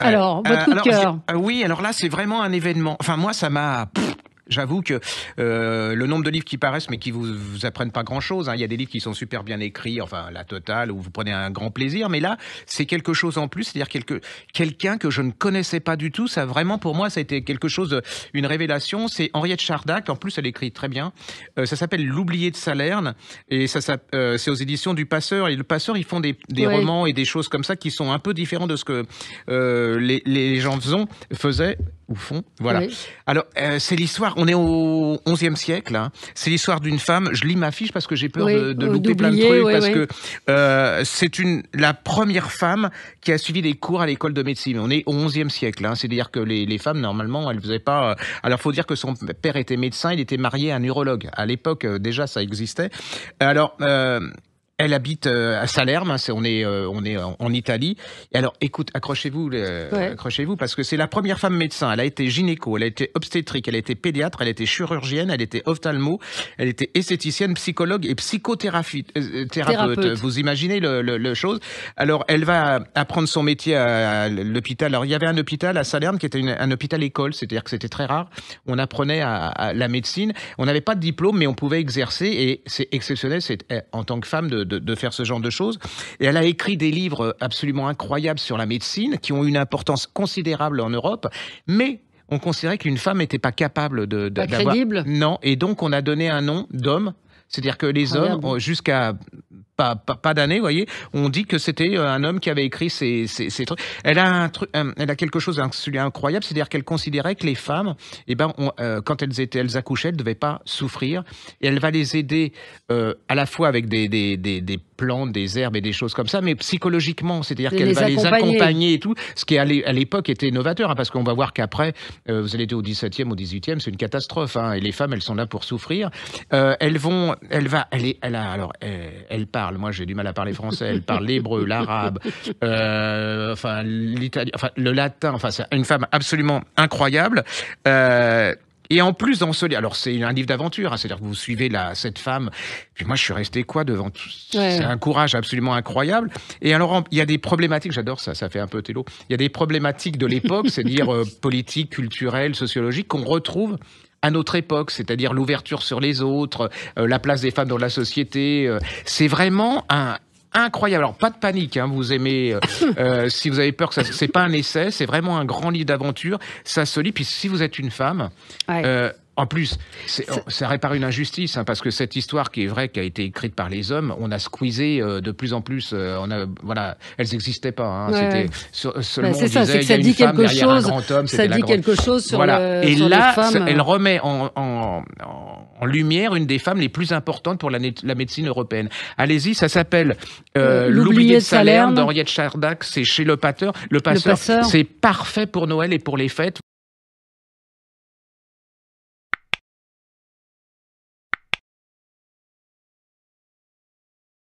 Alors, votre euh, coup de cœur. Ah oui, alors là, c'est vraiment un événement. Enfin, moi, ça m'a J'avoue que euh, le nombre de livres qui paraissent, mais qui vous, vous apprennent pas grand-chose. Hein. Il y a des livres qui sont super bien écrits, enfin la totale, où vous prenez un grand plaisir. Mais là, c'est quelque chose en plus, c'est-à-dire quelqu'un que je ne connaissais pas du tout. Ça vraiment pour moi, ça a été quelque chose, une révélation. C'est Henriette Chardac. En plus, elle écrit très bien. Euh, ça s'appelle L'oublié de Salerne et ça, euh, c'est aux éditions du Passeur. Et le Passeur, ils font des, romans et des choses comme ça qui sont un peu différents de ce que les, gens faisaient au fond. Voilà. Alors, euh, c'est l'histoire, on est au 11e siècle, hein. c'est l'histoire d'une femme, je lis ma fiche parce que j'ai peur de, oh, louper plein de trucs, parce que euh, c'est une la première femme qui a suivi des cours à l'école de médecine. On est au 11e siècle, hein. c'est-à-dire que les, femmes, normalement, elles faisaient pas... Euh, alors, il faut dire que son père était médecin, il était marié à un neurologue. À l'époque, déjà, ça existait. Alors... Elle habite euh, à Salerme, hein, on, est, euh, on est en, Italie. Et alors, écoute, accrochez-vous, accrochez-vous, parce que c'est la première femme médecin. Elle a été gynéco, elle a été obstétrique, elle a été pédiatre, elle a été chirurgienne, elle a été ophtalmo, elle était esthéticienne, psychologue et psychothérapeute. Euh, Vous imaginez le, le, le, chose Alors, elle va apprendre son métier à, l'hôpital. Alors, il y avait un hôpital à Salerne qui était un hôpital école, c'est-à-dire que c'était très rare. On apprenait à, la médecine. On n'avait pas de diplôme, mais on pouvait exercer, et c'est exceptionnel. C'est eh, en tant que femme de de, faire ce genre de choses. Et elle a écrit des livres absolument incroyables sur la médecine, qui ont une importance considérable en Europe, mais on considérait qu'une femme n'était pas capable de... de Non, et donc on a donné un nom d'homme. C'est-à-dire que les hommes, jusqu'à pas, pas, d'année, vous voyez. On dit que c'était euh, un homme qui avait écrit ces, ces, trucs. Elle a, un truc, euh, elle a quelque chose d'incroyable, c'est-à-dire qu'elle considérait que les femmes, et eh ben, euh, quand elles, étaient, elles accouchaient, elles ne devaient pas souffrir. Et elle va les aider à la fois avec des, des, des, des plantes, des herbes et des choses comme ça, mais psychologiquement, c'est-à-dire qu'elle va les accompagner et tout, ce qui à l'époque était novateur, hein, parce qu'on va voir qu'après, vous allez être au 17e, au 18e, c'est une catastrophe, hein, et les femmes, elles sont là pour souffrir. elles vont, elle va, elle, elle a, alors, elle, elle part moi, j'ai du mal à parler français. Elle parle l'hébreu, l'arabe, euh, enfin, enfin, le latin. Enfin, c'est une femme absolument incroyable. Euh, et en plus, dans ce alors c'est un livre d'aventure, hein, c'est-à-dire que vous suivez cette femme. Puis moi, je suis resté quoi devant tout ça C'est un courage absolument incroyable. Et alors, il y a des problématiques, j'adore ça, ça fait un peu télo. Il y a des problématiques de l'époque, c'est-à-dire euh, politique, culturelle, sociologique, qu'on retrouve à notre époque, c'est-à-dire l'ouverture sur les autres, euh, la place des femmes dans la société. Euh, c'est vraiment un, incroyable. Alors pas de panique, hein, vous aimez. Euh, si vous avez peur, que ça, c'est pas un essai, c'est vraiment un grand livre d'aventure. Ça se lit. Puis si vous êtes une femme, en plus, ça répare une injustice, hein, parce que cette histoire qui est vraie, qui a été écrite par les hommes, on a squeezé euh, de plus en plus. Euh, on a, voilà, elles n'existaient pas. Hein, C'était bah, seulement on ça, disait, il y une femme un grand homme. Ça dit quelque chose sur, voilà. Et là, elle remet en, en, en, lumière une des femmes les plus importantes pour la, la médecine européenne. Allez-y, ça s'appelle euh, euh L'oublié de Salerne d'Henriette Chardac. C'est chez le Pasteur. Le Passeur, c'est parfait pour Noël et pour les fêtes.